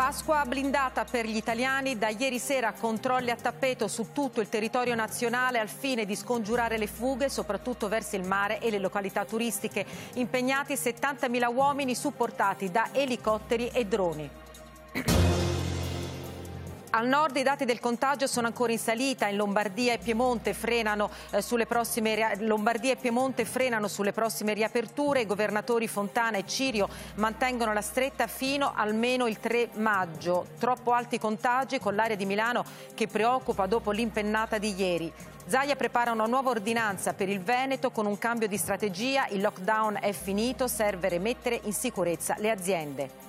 Pasqua blindata per gli italiani, da ieri sera controlli a tappeto su tutto il territorio nazionale al fine di scongiurare le fughe, soprattutto verso il mare e le località turistiche. Impegnati 70.000 uomini supportati da elicotteri e droni. Al nord i dati del contagio sono ancora in salita, in Lombardia e Piemonte frenano, eh, sulle, prossime, Lombardia e Piemonte frenano sulle prossime riaperture, i governatori Fontana e Cirio mantengono la stretta fino almeno il 3 maggio. Troppo alti contagi con l'area di Milano che preoccupa dopo l'impennata di ieri. Zaia prepara una nuova ordinanza per il Veneto con un cambio di strategia, il lockdown è finito, serve rimettere in sicurezza le aziende.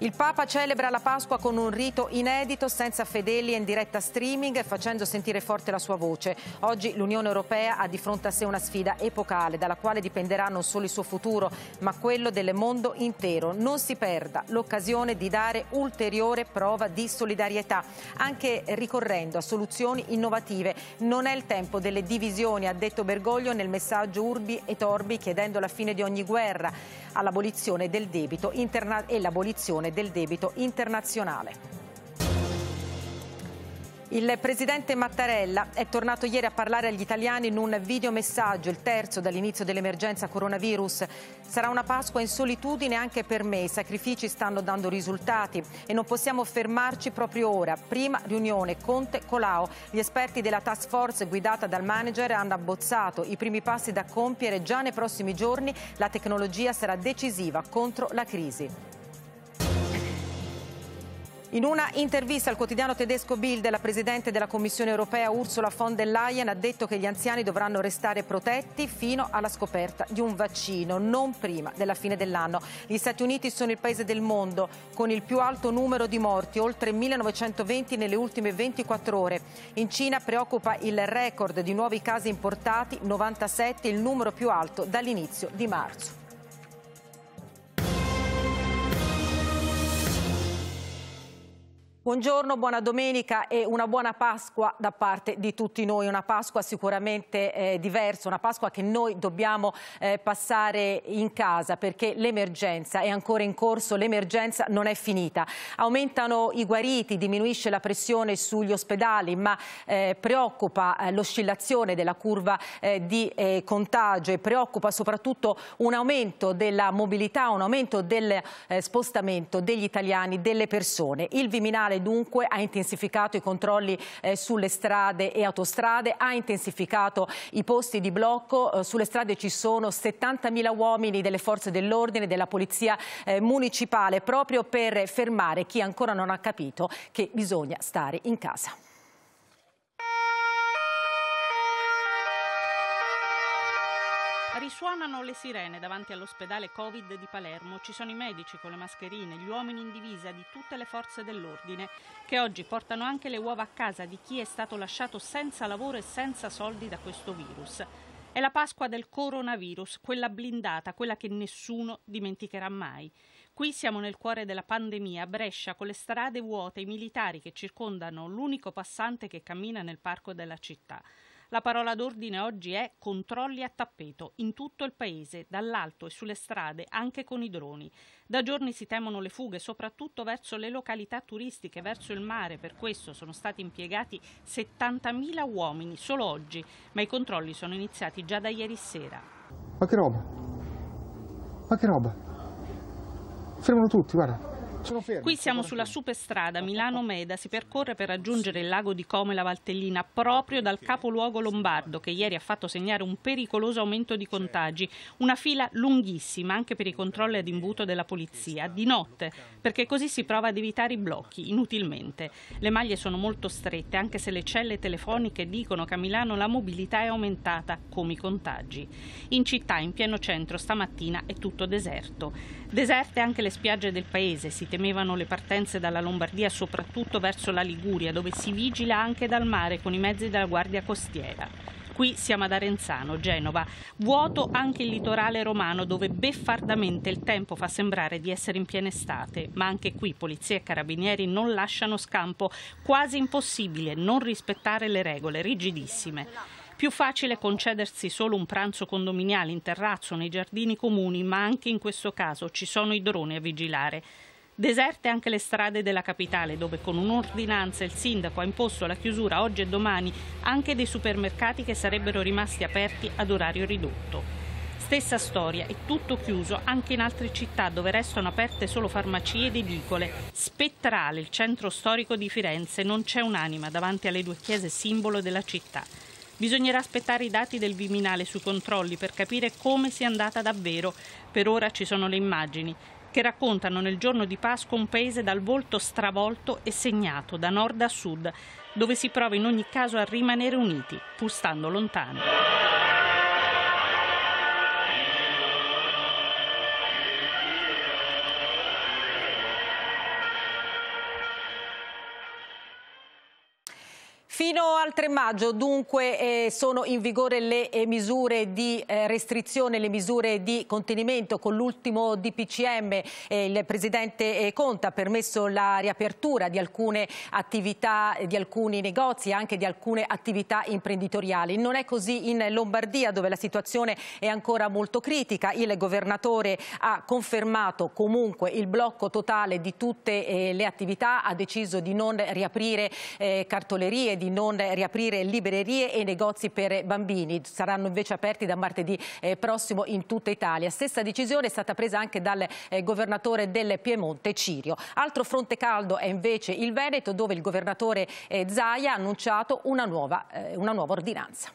Il Papa celebra la Pasqua con un rito inedito, senza fedeli e in diretta streaming, facendo sentire forte la sua voce. Oggi l'Unione Europea ha di fronte a sé una sfida epocale, dalla quale dipenderà non solo il suo futuro, ma quello del mondo intero. Non si perda l'occasione di dare ulteriore prova di solidarietà, anche ricorrendo a soluzioni innovative. Non è il tempo delle divisioni, ha detto Bergoglio nel messaggio Urbi e Torbi, chiedendo la fine di ogni guerra, all'abolizione del debito e l'abolizione gestione del debito internazionale. Il presidente Mattarella è tornato ieri a parlare agli italiani in un videomessaggio, il terzo dall'inizio dell'emergenza coronavirus. Sarà una Pasqua in solitudine anche per me, i sacrifici stanno dando risultati e non possiamo fermarci proprio ora. Prima riunione Conte-Colau, gli esperti della task force guidata dal manager hanno abbozzato i primi passi da compiere già nei prossimi giorni, la tecnologia sarà decisiva contro la crisi. In una intervista al quotidiano tedesco Bild, la Presidente della Commissione europea Ursula von der Leyen ha detto che gli anziani dovranno restare protetti fino alla scoperta di un vaccino, non prima della fine dell'anno. Gli Stati Uniti sono il paese del mondo con il più alto numero di morti, oltre 1920 nelle ultime 24 ore. In Cina preoccupa il record di nuovi casi importati, 97, il numero più alto dall'inizio di marzo. Buongiorno, buona domenica e una buona Pasqua da parte di tutti noi, una Pasqua sicuramente eh, diversa, una Pasqua che noi dobbiamo eh, passare in casa perché l'emergenza è ancora in corso, l'emergenza non è finita. Aumentano i guariti, diminuisce la pressione sugli ospedali, ma eh, preoccupa eh, l'oscillazione della curva eh, di eh, contagio e preoccupa soprattutto un aumento della mobilità, un aumento del spostamento degli italiani, delle persone. Il Viminale Capitale dunque ha intensificato i controlli eh, sulle strade e autostrade, ha intensificato i posti di blocco, eh, sulle strade ci sono 70.000 uomini delle forze dell'ordine, e della polizia eh, municipale proprio per fermare chi ancora non ha capito che bisogna stare in casa. Risuonano le sirene davanti all'ospedale Covid di Palermo. Ci sono i medici con le mascherine, gli uomini in divisa di tutte le forze dell'ordine, che oggi portano anche le uova a casa di chi è stato lasciato senza lavoro e senza soldi da questo virus. È la Pasqua del coronavirus, quella blindata, quella che nessuno dimenticherà mai. Qui siamo nel cuore della pandemia, a Brescia, con le strade vuote, i militari che circondano l'unico passante che cammina nel parco della città. La parola d'ordine oggi è controlli a tappeto in tutto il paese, dall'alto e sulle strade, anche con i droni. Da giorni si temono le fughe, soprattutto verso le località turistiche, verso il mare. Per questo sono stati impiegati 70.000 uomini solo oggi, ma i controlli sono iniziati già da ieri sera. Ma che roba? Ma che roba? Fermano tutti, guarda. Qui siamo sulla superstrada ah, ah, Milano-Meda, ah. si percorre per raggiungere il lago di Como e la Valtellina proprio dal capoluogo lombardo che ieri ha fatto segnare un pericoloso aumento di contagi, una fila lunghissima anche per i controlli ad imbuto della polizia, di notte, perché così si prova ad evitare i blocchi, inutilmente. Le maglie sono molto strette anche se le celle telefoniche dicono che a Milano la mobilità è aumentata, come i contagi. In città, in pieno centro, stamattina è tutto deserto. Deserte anche le spiagge del paese, si temevano le partenze dalla Lombardia soprattutto verso la Liguria dove si vigila anche dal mare con i mezzi della Guardia Costiera qui siamo ad Arenzano, Genova. Vuoto anche il litorale romano dove beffardamente il tempo fa sembrare di essere in piena estate, ma anche qui polizia e carabinieri non lasciano scampo, quasi impossibile non rispettare le regole rigidissime. Più facile concedersi solo un pranzo condominiale in terrazzo, nei giardini comuni, ma anche in questo caso ci sono i droni a vigilare. Deserte anche le strade della capitale, dove con un'ordinanza il sindaco ha imposto la chiusura oggi e domani anche dei supermercati che sarebbero rimasti aperti ad orario ridotto. Stessa storia, è tutto chiuso anche in altre città dove restano aperte solo farmacie ed edicole. Spettrale, il centro storico di Firenze, non c'è un'anima davanti alle due chiese simbolo della città. Bisognerà aspettare i dati del Viminale sui controlli per capire come sia andata davvero. Per ora ci sono le immagini che raccontano nel giorno di Pasqua un paese dal volto stravolto e segnato da nord a sud, dove si prova in ogni caso a rimanere uniti, pur stando lontani. Fino al 3 maggio dunque eh, sono in vigore le eh, misure di eh, restrizione, le misure di contenimento con l'ultimo DPCM eh, il Presidente eh, Conte ha permesso la riapertura di alcune attività, di alcuni negozi e anche di alcune attività imprenditoriali. Non è così in Lombardia dove la situazione è ancora molto critica, il governatore ha confermato comunque il blocco totale di tutte eh, le attività, ha deciso di non riaprire cartolerie, di non riaprire librerie e negozi per bambini. Saranno invece aperti da martedì eh, prossimo in tutta Italia. Stessa decisione è stata presa anche dal eh, governatore del Piemonte, Cirio. Altro fronte caldo è invece il Veneto, dove il governatore eh, Zaia ha annunciato una nuova, una nuova ordinanza.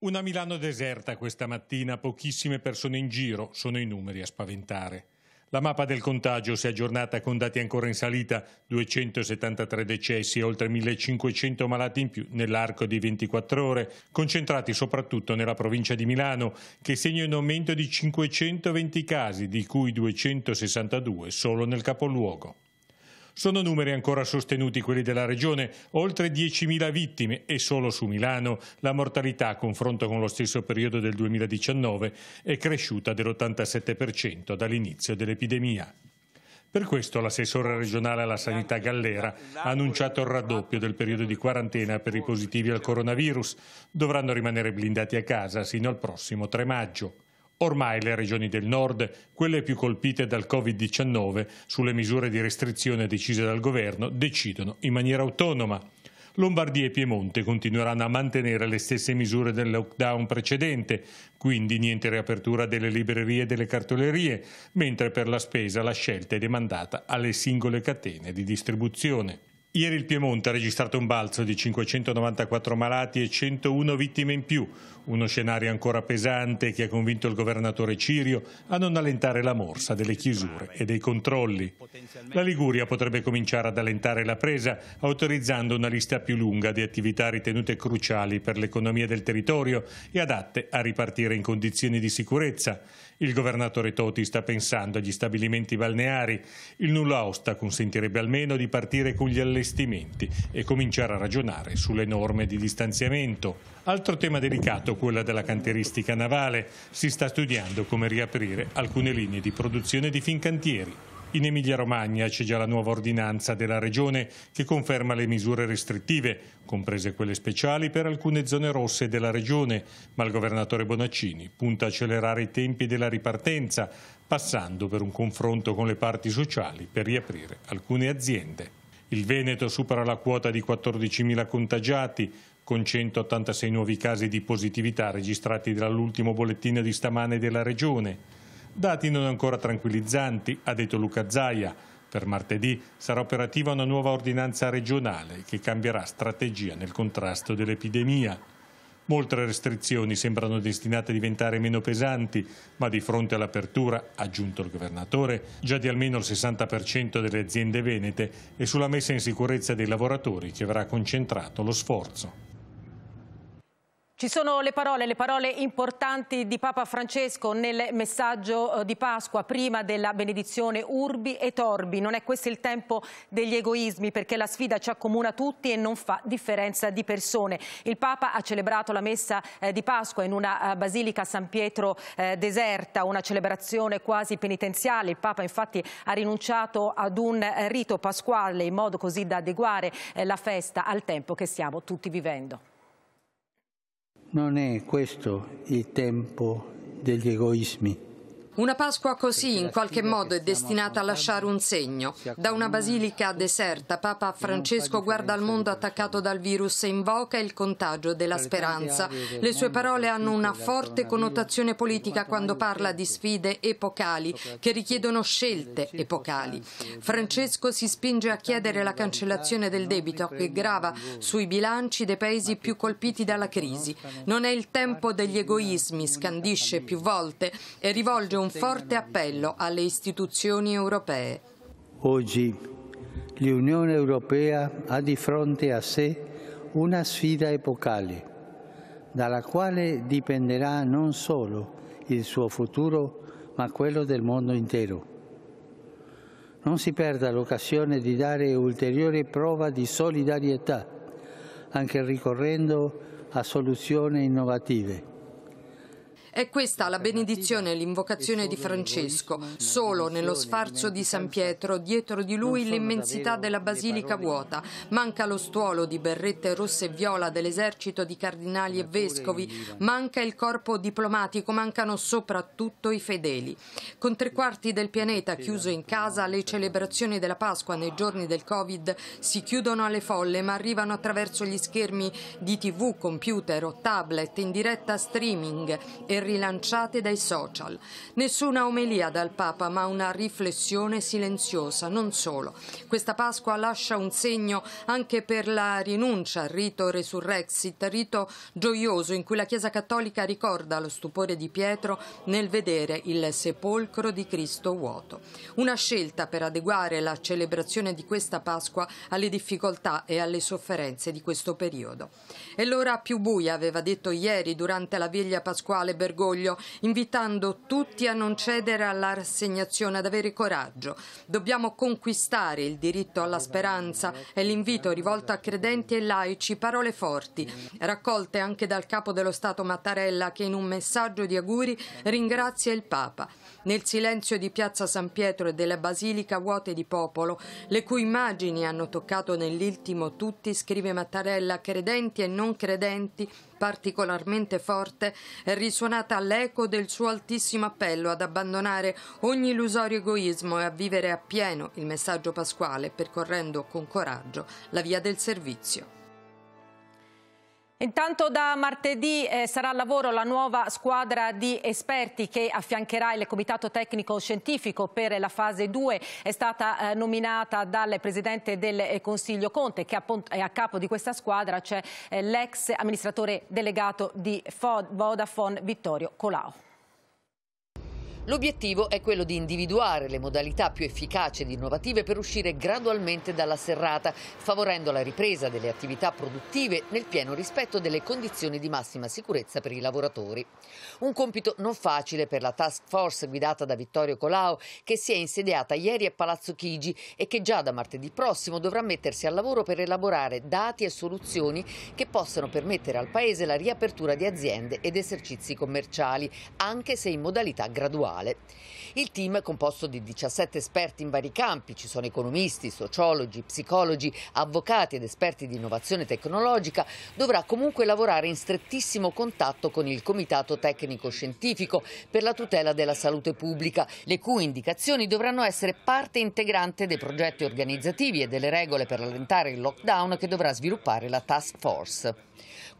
Una Milano deserta questa mattina, pochissime persone in giro, sono i numeri a spaventare. La mappa del contagio si è aggiornata con dati ancora in salita, 273 decessi e oltre 1500 malati in più nell'arco di 24 ore, concentrati soprattutto nella provincia di Milano, che segna un aumento di 520 casi, di cui 262 solo nel capoluogo. Sono numeri ancora sostenuti quelli della regione, oltre 10.000 vittime e solo su Milano la mortalità a confronto con lo stesso periodo del 2019 è cresciuta dell'87% dall'inizio dell'epidemia. Per questo l'assessore regionale alla sanità Gallera ha annunciato il raddoppio del periodo di quarantena per i positivi al coronavirus. Dovranno rimanere blindati a casa sino al prossimo 3 maggio. Ormai le regioni del nord, quelle più colpite dal Covid-19, sulle misure di restrizione decise dal governo, decidono in maniera autonoma. Lombardia e Piemonte continueranno a mantenere le stesse misure del lockdown precedente, quindi niente riapertura delle librerie e delle cartolerie, mentre per la spesa la scelta è demandata alle singole catene di distribuzione. Ieri il Piemonte ha registrato un balzo di 594 malati e 101 vittime in più, uno scenario ancora pesante che ha convinto il governatore Cirio a non allentare la morsa delle chiusure e dei controlli. La Liguria potrebbe cominciare ad allentare la presa autorizzando una lista più lunga di attività ritenute cruciali per l'economia del territorio e adatte a ripartire in condizioni di sicurezza. Il governatore Toti sta pensando agli stabilimenti balneari. Il nulla osta consentirebbe almeno di partire con gli allestimenti e cominciare a ragionare sulle norme di distanziamento. Altro tema delicato tanto quella della canteristica navale. Si sta studiando come riaprire alcune linee di produzione di fincantieri. In Emilia-Romagna c'è già la nuova ordinanza della Regione che conferma le misure restrittive, comprese quelle speciali per alcune zone rosse della Regione, ma il governatore Bonaccini punta a accelerare i tempi della ripartenza, passando per un confronto con le parti sociali per riaprire alcune aziende. Il Veneto supera la quota di 14.000 contagiati, con 186 nuovi casi di positività registrati dall'ultimo bollettino di stamane della Regione. Dati non ancora tranquillizzanti, ha detto Luca Zaia. Per martedì sarà operativa una nuova ordinanza regionale che cambierà strategia nel contrasto dell'epidemia. Molte restrizioni sembrano destinate a diventare meno pesanti, ma di fronte all'apertura, aggiunto il governatore, già di almeno il 60% delle aziende venete e sulla messa in sicurezza dei lavoratori che verrà concentrato lo sforzo. Ci sono le parole, le parole importanti di Papa Francesco nel messaggio eh, di Pasqua, prima della benedizione urbi e torbi. Non è questo il tempo degli egoismi, perché la sfida ci accomuna tutti e non fa differenza di persone. Il Papa ha celebrato la messa eh, di Pasqua in una eh, basilica San Pietro deserta, una celebrazione quasi penitenziale. Il Papa infatti ha rinunciato ad un rito pasquale in modo così da adeguare la festa al tempo che stiamo tutti vivendo. Non è questo il tempo degli egoismi. Una Pasqua così in qualche modo è destinata a lasciare un segno. Da una basilica deserta Papa Francesco guarda al mondo attaccato dal virus e invoca il contagio della speranza. Le sue parole hanno una forte connotazione politica quando parla di sfide epocali che richiedono scelte epocali. Francesco si spinge a chiedere la cancellazione del debito che grava sui bilanci dei paesi più colpiti dalla crisi. Non è il tempo degli egoismi, scandisce più volte e rivolge un un forte appello alle istituzioni europee. Oggi l'Unione Europea ha di fronte a sé una sfida epocale, dalla quale dipenderà non solo il suo futuro, ma quello del mondo intero. Non si perda l'occasione di dare ulteriore prova di solidarietà, anche ricorrendo a soluzioni innovative. È questa la benedizione e l'invocazione di Francesco, solo nello sfarzo di San Pietro, dietro di lui l'immensità della basilica vuota, manca lo stuolo di berrette rosse e viola dell'esercito di cardinali e vescovi, manca il corpo diplomatico, mancano soprattutto i fedeli. Con tre quarti del pianeta chiuso in casa, le celebrazioni della Pasqua nei giorni del Covid si chiudono alle folle ma arrivano attraverso gli schermi di tv, computer o tablet in diretta streaming e rilanciate dai social. Nessuna omelia dal Papa, ma una riflessione silenziosa, non solo. Questa Pasqua lascia un segno anche per la rinuncia al rito resurrexit, rito gioioso in cui la Chiesa Cattolica ricorda lo stupore di Pietro nel vedere il sepolcro di Cristo vuoto. Una scelta per adeguare la celebrazione di questa Pasqua alle difficoltà e alle sofferenze di questo periodo. E l'ora più buia, aveva detto ieri durante la veglia pasquale Berlusconi, orgoglio, invitando tutti a non cedere alla rassegnazione, ad avere coraggio. Dobbiamo conquistare il diritto alla speranza e l'invito rivolto a credenti e laici, parole forti, raccolte anche dal capo dello Stato Mattarella che in un messaggio di auguri ringrazia il Papa. Nel silenzio di Piazza San Pietro e della Basilica vuote di popolo, le cui immagini hanno toccato nell'ultimo tutti, scrive Mattarella, credenti e non credenti, particolarmente forte è risuonata l'eco del suo altissimo appello ad abbandonare ogni illusorio egoismo e a vivere appieno il messaggio pasquale percorrendo con coraggio la via del servizio. Intanto da martedì eh, sarà al lavoro la nuova squadra di esperti che affiancherà il Comitato Tecnico Scientifico per la fase 2. È stata eh, nominata dal Presidente del eh, Consiglio Conte che è a capo di questa squadra c'è eh, l'ex amministratore delegato di Vodafone Vittorio Colau. L'obiettivo è quello di individuare le modalità più efficaci ed innovative per uscire gradualmente dalla serrata, favorendo la ripresa delle attività produttive nel pieno rispetto delle condizioni di massima sicurezza per i lavoratori. Un compito non facile per la task force guidata da Vittorio Colau, che si è insediata ieri a Palazzo Chigi e che già da martedì prossimo dovrà mettersi al lavoro per elaborare dati e soluzioni che possano permettere al Paese la riapertura di aziende ed esercizi commerciali, anche se in modalità graduale attuale. Il team è composto di 17 esperti in vari campi, ci sono economisti, sociologi, psicologi, avvocati ed esperti di innovazione tecnologica, dovrà comunque lavorare in strettissimo contatto con il Comitato Tecnico Scientifico per la tutela della salute pubblica, le cui indicazioni dovranno essere parte integrante dei progetti organizzativi e delle regole per allentare il lockdown che dovrà sviluppare la task force.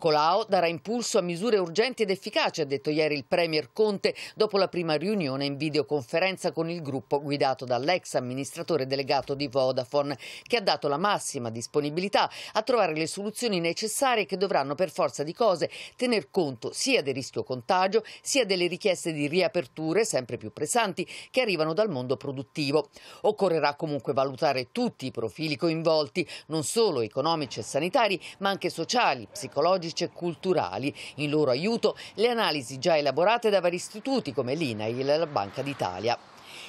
Colau darà impulso a misure urgenti ed efficaci, ha detto ieri il Premier Conte dopo la prima riunione in videoconferenza con il gruppo guidato dall'ex amministratore delegato di Vodafone, che ha dato la massima disponibilità a trovare le soluzioni necessarie che dovranno per forza di cose tener conto sia del rischio contagio sia delle richieste di riaperture sempre più pressanti che arrivano dal mondo produttivo. Occorrerà comunque valutare tutti i profili coinvolti, non solo economici e sanitari, ma anche sociali, psicologici storici e culturali. In loro aiuto le analisi già elaborate da vari istituti come l'INAIL e la Banca d'Italia.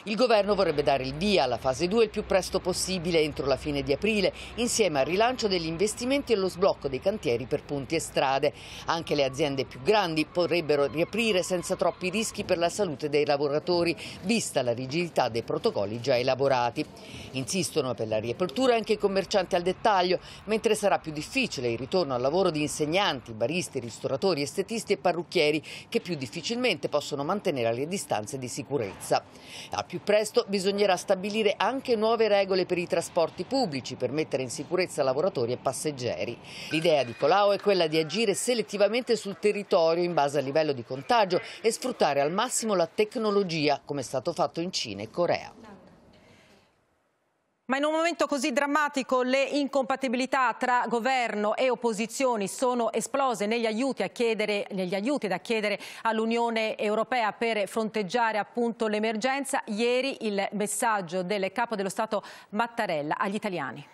Il governo vorrebbe dare il via alla fase 2 il più presto possibile entro la fine di aprile, insieme al rilancio degli investimenti e allo sblocco dei cantieri per punti e strade. Anche le aziende più grandi potrebbero riaprire senza troppi rischi per la salute dei lavoratori, vista la rigidità dei protocolli già elaborati. Insistono per la riapertura anche i commercianti al dettaglio, mentre sarà più difficile il ritorno al lavoro di insegnanti, baristi, ristoratori, estetisti e parrucchieri, che più difficilmente possono mantenere le distanze di sicurezza. Al più presto bisognerà stabilire anche nuove regole per i trasporti pubblici per mettere in sicurezza lavoratori e passeggeri. L'idea di Colau è quella di agire selettivamente sul territorio in base al livello di contagio e sfruttare al massimo la tecnologia, come è stato fatto in Cina e Corea. Ma in un momento così drammatico le incompatibilità tra governo e opposizioni sono esplose negli aiuti, chiedere, negli aiuti da chiedere all'Unione Europea per fronteggiare appunto l'emergenza. Ieri il messaggio del capo dello Stato Mattarella agli italiani.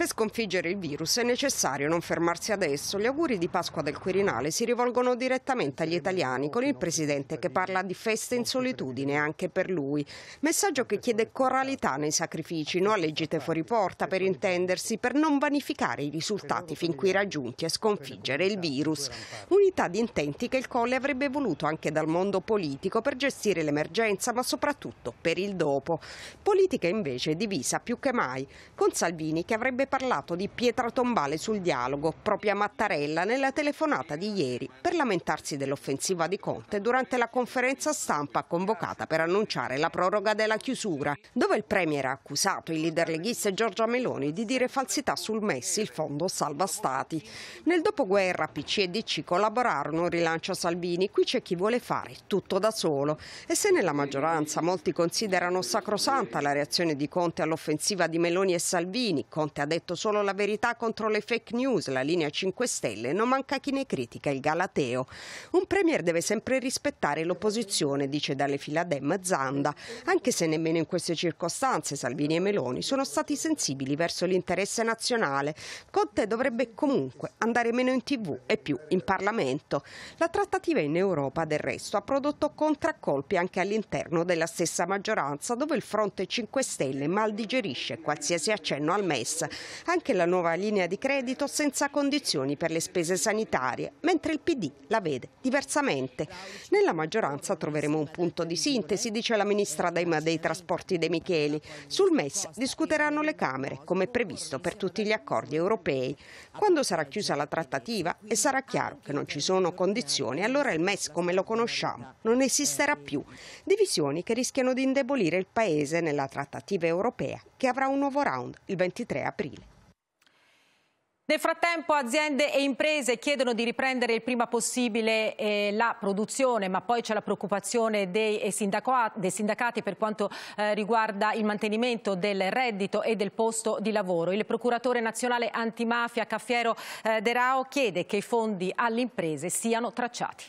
Per sconfiggere il virus è necessario non fermarsi adesso. Gli auguri di Pasqua del Quirinale si rivolgono direttamente agli italiani, con il Presidente che parla di feste in solitudine anche per lui. Messaggio che chiede coralità nei sacrifici, non a leggite fuori porta per intendersi, per non vanificare i risultati fin qui raggiunti e sconfiggere il virus. Unità di intenti che il Colle avrebbe voluto anche dal mondo politico per gestire l'emergenza, ma soprattutto per il dopo. Politica invece divisa più che mai, con Salvini che avrebbe parlato di pietra tombale sul dialogo, proprio a Mattarella nella telefonata di ieri, per lamentarsi dell'offensiva di Conte durante la conferenza stampa convocata per annunciare la proroga della chiusura, dove il Premier ha accusato il leader leghista Giorgia Meloni di dire falsità sul MES, il fondo salva stati. Nel dopoguerra PC e DC collaborarono, rilancia Salvini, qui c'è chi vuole fare tutto da solo. E se nella maggioranza molti considerano sacrosanta la reazione di Conte all'offensiva di Meloni e Salvini, Conte ha detto solo la verità contro le fake news, la linea 5 Stelle, non manca chi ne critica il Galateo. Un premier deve sempre rispettare l'opposizione, dice dalle filadem Zanda, anche se nemmeno in queste circostanze Salvini e Meloni sono stati sensibili verso l'interesse nazionale. Conte dovrebbe comunque andare meno in tv e più in Parlamento. La trattativa in Europa del resto ha prodotto contraccolpi anche all'interno della stessa maggioranza, dove il fronte 5 Stelle mal digerisce qualsiasi accenno al MES, anche la nuova linea di credito senza condizioni per le spese sanitarie, mentre il PD la vede diversamente. Nella maggioranza troveremo un punto di sintesi, dice la ministra dei trasporti De Micheli. Sul MES discuteranno le Camere, come previsto per tutti gli accordi europei. Quando sarà chiusa la trattativa e sarà chiaro che non ci sono condizioni, allora il MES come lo conosciamo non esisterà più. Divisioni che rischiano di indebolire il Paese nella trattativa europea, che avrà un nuovo round il 23 aprile. Nel frattempo aziende e imprese chiedono di riprendere il prima possibile eh, la produzione, ma poi c'è la preoccupazione dei, eh, dei sindacati per quanto eh, riguarda il mantenimento del reddito e del posto di lavoro. Il procuratore nazionale antimafia Caffiero eh, De Rao chiede che i fondi alle imprese siano tracciati.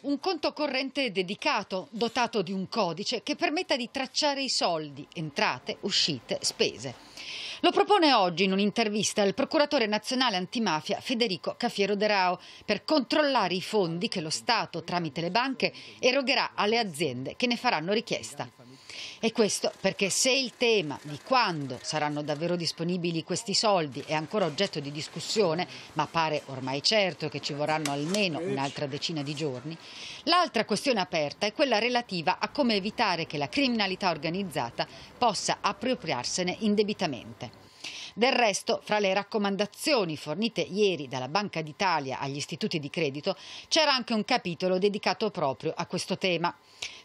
Un conto corrente dedicato, dotato di un codice che permetta di tracciare i soldi, entrate, uscite, spese. Lo propone oggi in un'intervista il procuratore nazionale antimafia Federico Cafiero De Rao per controllare i fondi che lo Stato, tramite le banche, erogherà alle aziende che ne faranno richiesta. E questo perché se il tema di quando saranno davvero disponibili questi soldi è ancora oggetto di discussione, ma pare ormai certo che ci vorranno almeno un'altra decina di giorni, L'altra questione aperta è quella relativa a come evitare che la criminalità organizzata possa appropriarsene indebitamente. Del resto, fra le raccomandazioni fornite ieri dalla Banca d'Italia agli istituti di credito, c'era anche un capitolo dedicato proprio a questo tema.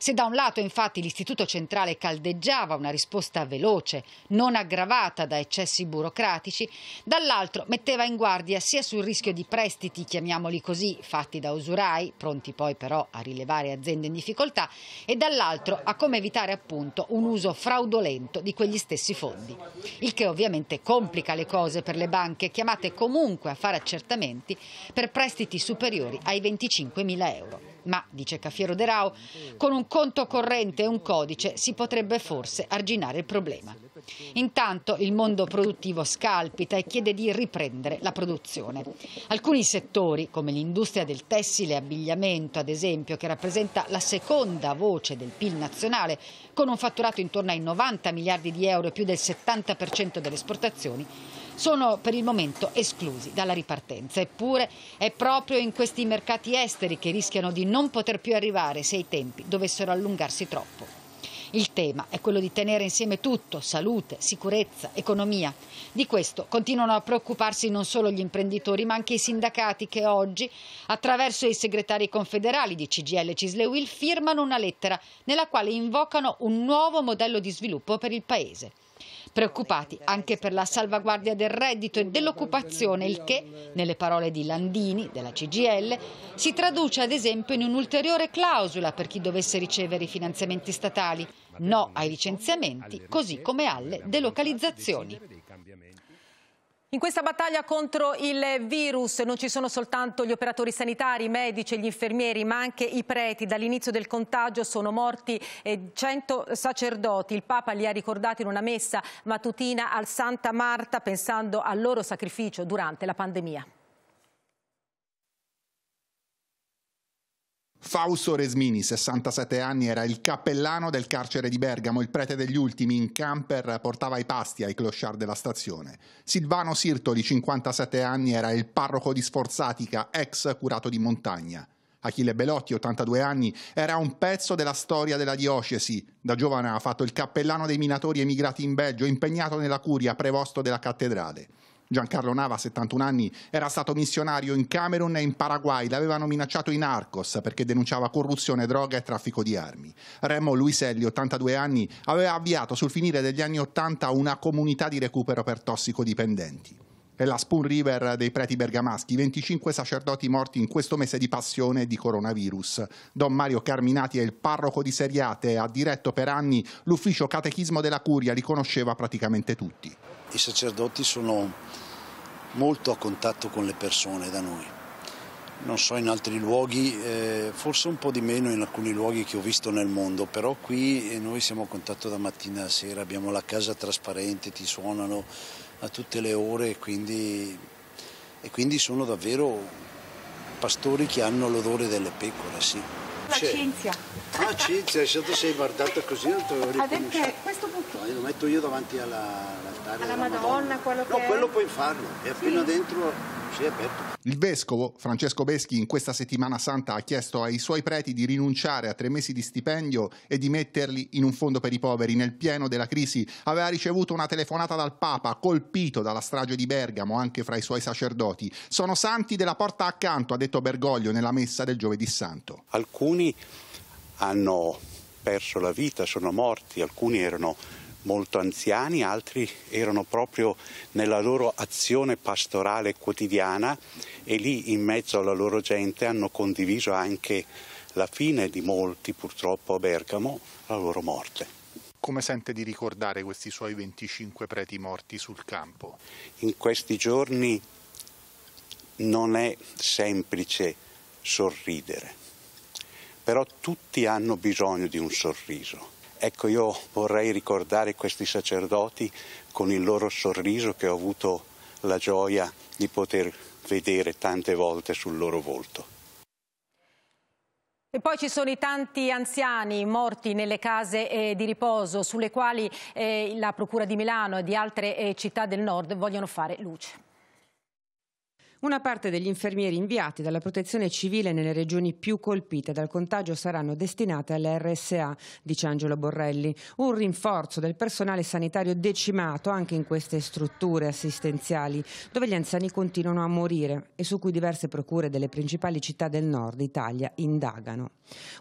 Se da un lato infatti l'Istituto Centrale caldeggiava una risposta veloce, non aggravata da eccessi burocratici, dall'altro metteva in guardia sia sul rischio di prestiti, chiamiamoli così, fatti da usurai, pronti poi però a rilevare aziende in difficoltà, e dall'altro a come evitare appunto un uso fraudolento di quegli stessi fondi. Il che ovviamente complica le cose per le banche, chiamate comunque a fare accertamenti per prestiti superiori ai 25.000 euro. Ma, dice Caffiero De Rao, con un conto corrente e un codice si potrebbe forse arginare il problema. Intanto il mondo produttivo scalpita e chiede di riprendere la produzione. Alcuni settori, come l'industria del tessile e abbigliamento, ad esempio, che rappresenta la seconda voce del PIL nazionale, con un fatturato intorno ai 90 miliardi di euro e più del 70% delle esportazioni, sono per il momento esclusi dalla ripartenza. Eppure è proprio in questi mercati esteri che rischiano di non poter più arrivare se i tempi dovessero allungarsi troppo. Il tema è quello di tenere insieme tutto, salute, sicurezza, economia. Di questo continuano a preoccuparsi non solo gli imprenditori ma anche i sindacati che oggi, attraverso i segretari confederali di CGL e Cislewil, firmano una lettera nella quale invocano un nuovo modello di sviluppo per il Paese preoccupati anche per la salvaguardia del reddito e dell'occupazione, il che, nelle parole di Landini, della CGL, si traduce ad esempio in un'ulteriore clausola per chi dovesse ricevere i finanziamenti statali no ai licenziamenti, così come alle delocalizzazioni. In questa battaglia contro il virus non ci sono soltanto gli operatori sanitari, i medici e gli infermieri, ma anche i preti. Dall'inizio del contagio sono morti 100 eh, sacerdoti. Il Papa li ha ricordati in una messa matutina al Santa Marta pensando al loro sacrificio durante la pandemia. Fausto Resmini, 67 anni, era il cappellano del carcere di Bergamo, il prete degli ultimi in camper portava i pasti ai clochard della stazione. Silvano Sirtoli, 57 anni, era il parroco di Sforzatica, ex curato di montagna. Achille Belotti, 82 anni, era un pezzo della storia della diocesi. Da giovane ha fatto il cappellano dei minatori emigrati in Belgio, impegnato nella curia, prevosto della cattedrale. Giancarlo Nava, 71 anni, era stato missionario in Camerun e in Paraguay, l'avevano minacciato in Arcos perché denunciava corruzione, droga e traffico di armi. Remo Luiselli, 82 anni, aveva avviato sul finire degli anni 80 una comunità di recupero per tossicodipendenti. È la Spoon River dei preti bergamaschi, 25 sacerdoti morti in questo mese di passione di coronavirus. Don Mario Carminati è il parroco di Seriate, ha diretto per anni l'ufficio catechismo della Curia, li conosceva praticamente tutti i sacerdoti sono molto a contatto con le persone da noi. Non so in altri luoghi, eh, forse un po' di meno in alcuni luoghi che ho visto nel mondo, però qui eh, noi siamo a contatto da mattina a sera, abbiamo la casa trasparente, ti suonano a tutte le ore quindi, e quindi sono davvero pastori che hanno l'odore delle pecore, sì. La Cinzia. Ah Cinzia, se tu sei guardata così non te lo ah, riconosci. questo buchino? No, lo metto io davanti all'altare alla, all Madonna, Madonna. quello no, che No, quello puoi farlo, è appena sì. dentro si aperto. Il vescovo Francesco Beschi in questa settimana santa ha chiesto ai suoi preti di rinunciare a tre mesi di stipendio e di metterli in un fondo per i poveri nel pieno della crisi. Aveva ricevuto una telefonata dal Papa, colpito dalla strage di Bergamo anche fra i suoi sacerdoti. Sono santi della porta accanto, ha detto Bergoglio nella messa del giovedì santo. Alcuni hanno perso la vita, sono morti, alcuni erano molto anziani, altri erano proprio nella loro azione pastorale quotidiana e lì in mezzo alla loro gente hanno condiviso anche la fine di molti purtroppo a Bergamo, la loro morte. Come sente di ricordare questi suoi 25 preti morti sul campo? In questi giorni non è semplice sorridere, però tutti hanno bisogno di un sorriso Ecco, io vorrei ricordare questi sacerdoti con il loro sorriso che ho avuto la gioia di poter vedere tante volte sul loro volto. E poi ci sono i tanti anziani morti nelle case eh, di riposo sulle quali eh, la Procura di Milano e di altre eh, città del nord vogliono fare luce. Una parte degli infermieri inviati dalla protezione civile nelle regioni più colpite dal contagio saranno destinate all'RSA, dice Angelo Borrelli. Un rinforzo del personale sanitario decimato anche in queste strutture assistenziali, dove gli anziani continuano a morire e su cui diverse procure delle principali città del nord Italia indagano.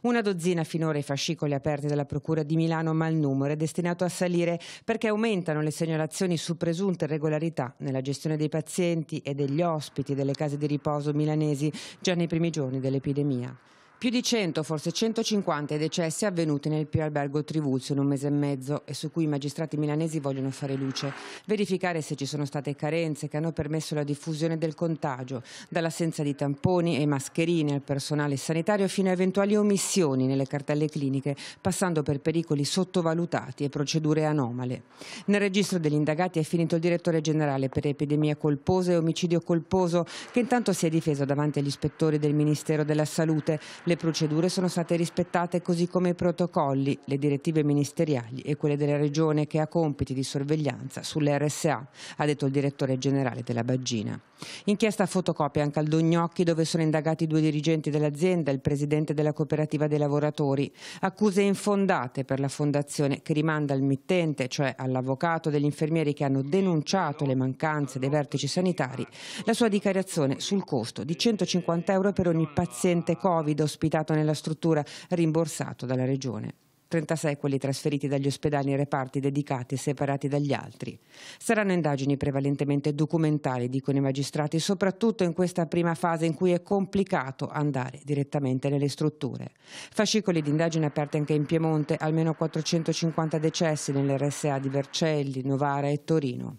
Una dozzina finora i fascicoli aperti dalla procura di Milano, ma il numero è destinato a salire perché aumentano le segnalazioni su presunte irregolarità nella gestione dei pazienti e degli ospiti delle case di riposo milanesi già nei primi giorni dell'epidemia. Più di 100, forse 150 decessi avvenuti nel più Albergo Trivulzio in un mese e mezzo e su cui i magistrati milanesi vogliono fare luce, verificare se ci sono state carenze che hanno permesso la diffusione del contagio, dall'assenza di tamponi e mascherine al personale sanitario fino a eventuali omissioni nelle cartelle cliniche, passando per pericoli sottovalutati e procedure anomale. Nel registro degli indagati è finito il direttore generale per epidemia colposa e omicidio colposo, che intanto si è difeso davanti agli ispettori del Ministero della Salute, le procedure sono state rispettate così come i protocolli, le direttive ministeriali e quelle della Regione che ha compiti di sorveglianza sull'RSA, ha detto il direttore generale della Baggina. Inchiesta a fotocopia anche al Dognocchi dove sono indagati due dirigenti dell'azienda e il presidente della cooperativa dei lavoratori. Accuse infondate per la fondazione che rimanda al mittente, cioè all'avvocato degli infermieri che hanno denunciato le mancanze dei vertici sanitari, la sua dichiarazione sul costo di 150 euro per ogni paziente Covid ospedale ospitato nella struttura, rimborsato dalla Regione. 36 quelli trasferiti dagli ospedali in reparti dedicati e separati dagli altri. Saranno indagini prevalentemente documentali, dicono i magistrati, soprattutto in questa prima fase in cui è complicato andare direttamente nelle strutture. Fascicoli di indagine aperti anche in Piemonte, almeno 450 decessi nell'RSA di Vercelli, Novara e Torino.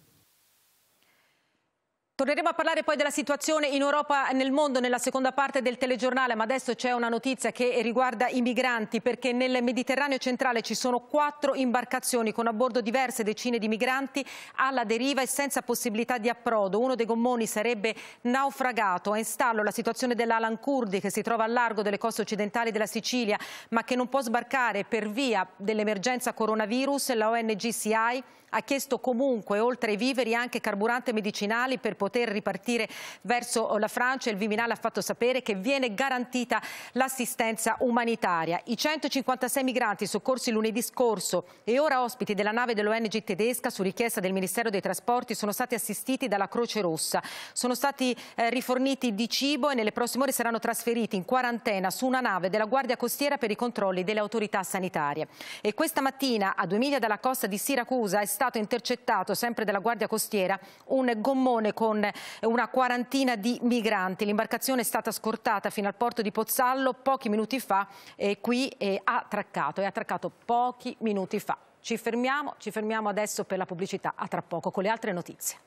Torneremo a parlare poi della situazione in Europa e nel mondo nella seconda parte del telegiornale, ma adesso c'è una notizia che riguarda i migranti perché nel Mediterraneo centrale ci sono quattro imbarcazioni con a bordo diverse decine di migranti alla deriva e senza possibilità di approdo. Uno dei gommoni sarebbe naufragato. È in stallo la situazione dell'Alan Kurdi che si trova a largo delle coste occidentali della Sicilia ma che non può sbarcare per via dell'emergenza coronavirus. La ONG CI ha chiesto comunque, oltre ai viveri, anche carburante medicinali per poter ripartire verso la Francia. Il Viminale ha fatto sapere che viene garantita l'assistenza umanitaria. I 156 migranti soccorsi lunedì scorso e ora ospiti della nave dell'ONG tedesca su richiesta del Ministero dei Trasporti sono stati assistiti dalla Croce Rossa. Sono stati eh, riforniti di cibo e nelle prossime ore saranno trasferiti in quarantena su una nave della Guardia Costiera per i controlli delle autorità sanitarie. E questa mattina a due miglia dalla costa di Siracusa è stato stato intercettato, sempre dalla Guardia Costiera, un gommone con una quarantina di migranti. L'imbarcazione è stata scortata fino al porto di Pozzallo pochi minuti fa e qui è eh, attraccato, è attraccato pochi minuti fa. Ci fermiamo, ci fermiamo adesso per la pubblicità, a tra poco con le altre notizie.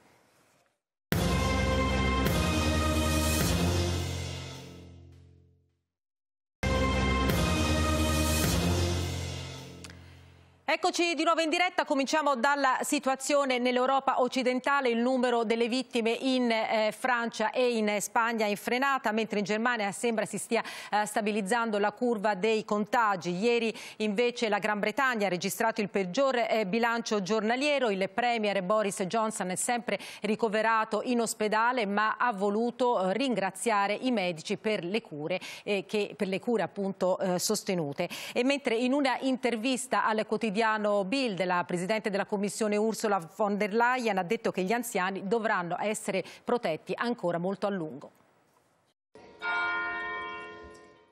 Eccoci di nuovo in diretta, cominciamo dalla situazione nell'Europa occidentale, il numero delle vittime in eh, Francia e in Spagna è in frenata, mentre in Germania sembra si stia eh, stabilizzando la curva dei contagi. Ieri invece la Gran Bretagna ha registrato il peggior eh, bilancio giornaliero, il Premier Boris Johnson è sempre ricoverato in ospedale ma ha voluto eh, ringraziare i medici per le cure, eh, che, per le cure appunto, eh, sostenute. E mentre in una intervista al quotidiano quotidiano Bild, la Presidente della Commissione Ursula von der Leyen ha detto che gli anziani dovranno essere protetti ancora molto a lungo.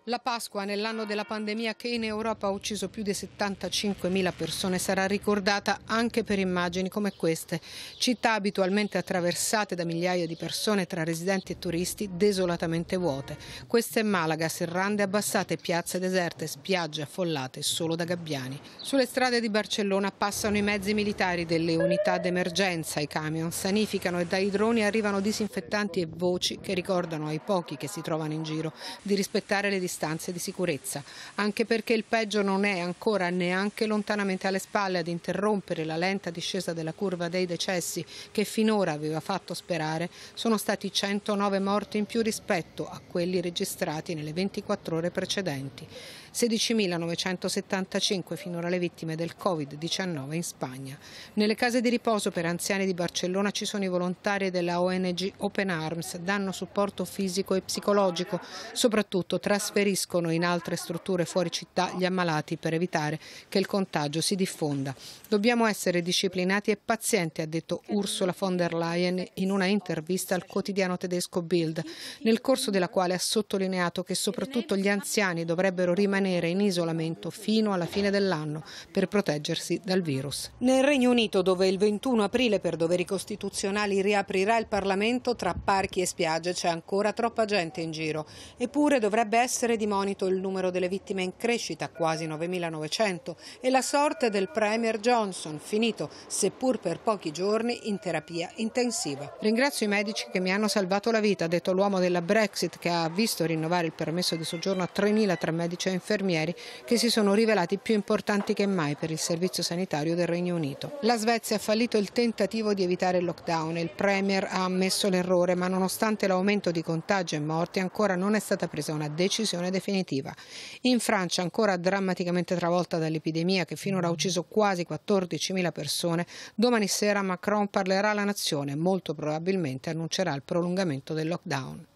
La Pasqua, nell'anno della pandemia che in Europa ha ucciso più di 75.000 persone, sarà ricordata anche per immagini come queste. Città abitualmente attraversate da migliaia di persone tra residenti e turisti, desolatamente vuote. Questa è Malaga, serrande abbassate, piazze deserte, spiagge affollate solo da gabbiani. Sulle strade di Barcellona passano i mezzi militari delle unità d'emergenza, i camion sanificano e dai droni arrivano disinfettanti e voci che ricordano ai pochi che si trovano in giro di rispettare le distanze istanze di sicurezza, anche perché il peggio non è ancora neanche lontanamente alle spalle ad interrompere la lenta discesa della curva dei decessi che finora aveva fatto sperare, sono stati 109 morti in più rispetto a quelli registrati nelle 24 ore precedenti. 16.975 finora le vittime del Covid-19 in Spagna. Nelle case di riposo per anziani di Barcellona ci sono i volontari della ONG Open Arms, danno supporto fisico e psicologico, soprattutto trasferiscono in altre strutture fuori città gli ammalati per evitare che il contagio si diffonda. Dobbiamo essere disciplinati e pazienti, ha detto Ursula von der Leyen in una intervista al quotidiano tedesco Bild, nel corso della quale ha sottolineato che soprattutto gli anziani dovrebbero rimanere rimanere in isolamento fino alla fine dell'anno per proteggersi dal virus. Nel Regno Unito, dove il 21 aprile per doveri costituzionali riaprirà il Parlamento, tra parchi e spiagge c'è ancora troppa gente in giro. Eppure dovrebbe essere di monito il numero delle vittime in crescita, quasi 9.900, e la sorte del Premier Johnson, finito, seppur per pochi giorni, in terapia intensiva. Ringrazio i medici che mi hanno salvato la vita, ha detto l'uomo della Brexit che ha visto rinnovare il permesso di soggiorno a 3.000 tra medici e infermieri infermieri che si sono rivelati più importanti che mai per il servizio sanitario del Regno Unito. La Svezia ha fallito il tentativo di evitare il lockdown il Premier ha ammesso l'errore, ma nonostante l'aumento di contagi e morti ancora non è stata presa una decisione definitiva. In Francia, ancora drammaticamente travolta dall'epidemia che finora ha ucciso quasi 14.000 persone, domani sera Macron parlerà alla nazione e molto probabilmente annuncerà il prolungamento del lockdown.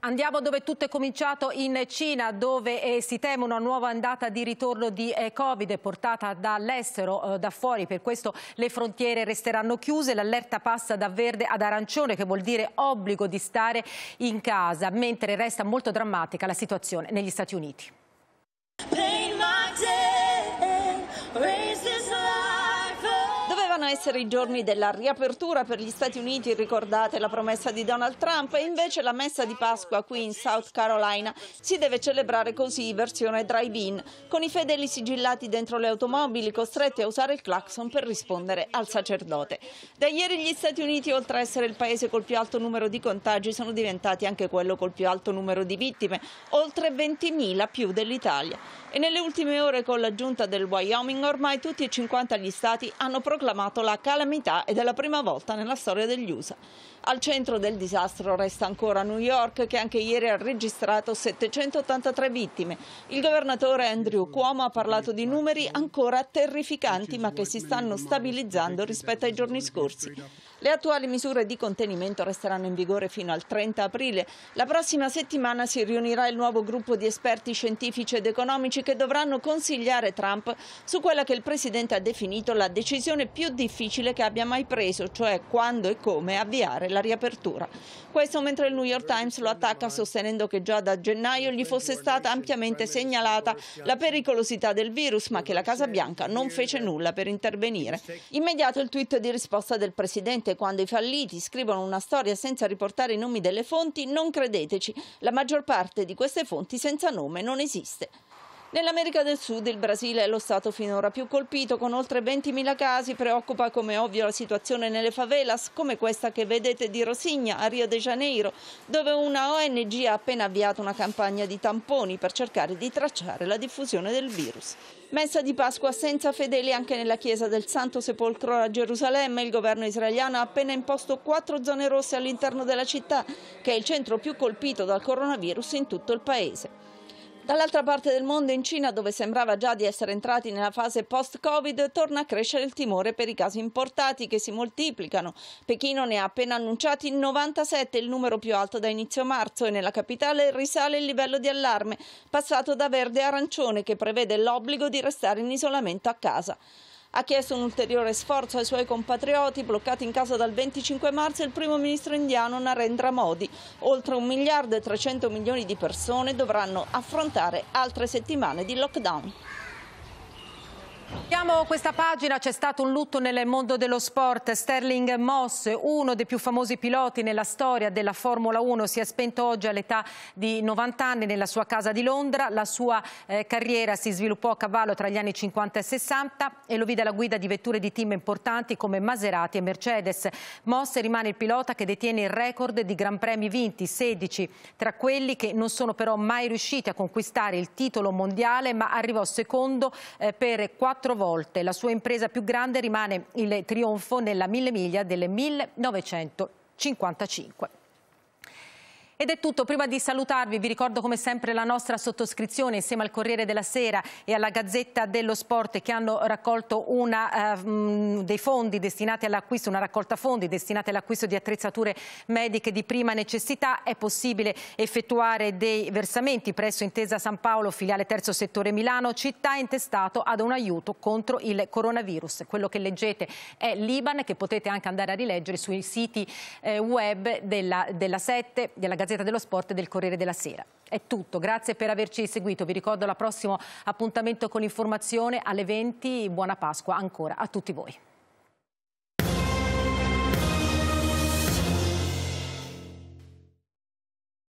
Andiamo dove tutto è cominciato, in Cina, dove eh, si teme una nuova andata di ritorno di eh, Covid portata dall'estero, eh, da fuori. Per questo le frontiere resteranno chiuse. L'allerta passa da verde ad arancione, che vuol dire obbligo di stare in casa, mentre resta molto drammatica la situazione negli Stati Uniti. essere i giorni della riapertura per gli Stati Uniti, ricordate la promessa di Donald Trump, e invece la messa di Pasqua qui in South Carolina si deve celebrare così in versione drive-in, con i fedeli sigillati dentro le automobili costretti a usare il clacson per rispondere al sacerdote. Da ieri gli Stati Uniti, oltre a essere il paese col più alto numero di contagi, sono diventati anche quello col più alto numero di vittime, oltre 20.000 più dell'Italia. E nelle ultime ore con l'aggiunta del Wyoming ormai tutti e 50 gli stati hanno proclamato la calamità ed è la prima volta nella storia degli USA al centro del disastro resta ancora New York che anche ieri ha registrato 783 vittime. Il governatore Andrew Cuomo ha parlato di numeri ancora terrificanti ma che si stanno stabilizzando rispetto ai giorni scorsi. Le attuali misure di contenimento resteranno in vigore fino al 30 aprile. La prossima settimana si riunirà il nuovo gruppo di esperti scientifici ed economici che dovranno consigliare Trump su quella che il Presidente ha definito la decisione più difficile che abbia mai preso, cioè quando e come avviare la riapertura. Questo mentre il New York Times lo attacca sostenendo che già da gennaio gli fosse stata ampiamente segnalata la pericolosità del virus, ma che la Casa Bianca non fece nulla per intervenire. Immediato il tweet di risposta del Presidente quando i falliti scrivono una storia senza riportare i nomi delle fonti, non credeteci, la maggior parte di queste fonti senza nome non esiste. Nell'America del Sud il Brasile è lo stato finora più colpito, con oltre 20.000 casi, preoccupa come ovvio la situazione nelle favelas, come questa che vedete di Rosigna a Rio de Janeiro, dove una ONG ha appena avviato una campagna di tamponi per cercare di tracciare la diffusione del virus. Messa di Pasqua senza fedeli anche nella chiesa del Santo Sepolcro a Gerusalemme, il governo israeliano ha appena imposto quattro zone rosse all'interno della città, che è il centro più colpito dal coronavirus in tutto il paese. Dall'altra parte del mondo, in Cina, dove sembrava già di essere entrati nella fase post-Covid, torna a crescere il timore per i casi importati che si moltiplicano. Pechino ne ha appena annunciati 97, il numero più alto da inizio marzo, e nella capitale risale il livello di allarme, passato da verde a arancione, che prevede l'obbligo di restare in isolamento a casa. Ha chiesto un ulteriore sforzo ai suoi compatrioti bloccati in casa dal 25 marzo il primo ministro indiano Narendra Modi. Oltre 1 miliardo e 300 milioni di persone dovranno affrontare altre settimane di lockdown. Chiamo questa pagina, c'è stato un lutto nel mondo dello sport. Sterling Moss, uno dei più famosi piloti nella storia della Formula 1, si è spento oggi all'età di 90 anni nella sua casa di Londra. La sua eh, carriera si sviluppò a cavallo tra gli anni 50 e 60 e lo vide alla guida di vetture di team importanti come Maserati e Mercedes. Moss rimane il pilota che detiene il record di Gran Premi vinti, 16, tra quelli che non sono però mai riusciti a conquistare il titolo mondiale, ma arrivò secondo eh, per 4 quattro volte. La sua impresa più grande rimane il trionfo nella mille miglia del 1955. Ed è tutto, prima di salutarvi vi ricordo come sempre la nostra sottoscrizione insieme al Corriere della Sera e alla Gazzetta dello Sport che hanno raccolto una, uh, dei fondi destinati all'acquisto, una raccolta fondi destinati all'acquisto di attrezzature mediche di prima necessità. È possibile effettuare dei versamenti presso Intesa San Paolo, filiale terzo settore Milano, città intestato ad un aiuto contro il coronavirus. Quello che leggete è l'Iban che potete anche andare a rileggere sui siti eh, web della, della Sette, della Gazzetta Gazzetta dello Sport e del Corriere della Sera. È tutto, grazie per averci seguito. Vi ricordo al prossimo appuntamento con l'informazione alle 20. Buona Pasqua ancora a tutti voi.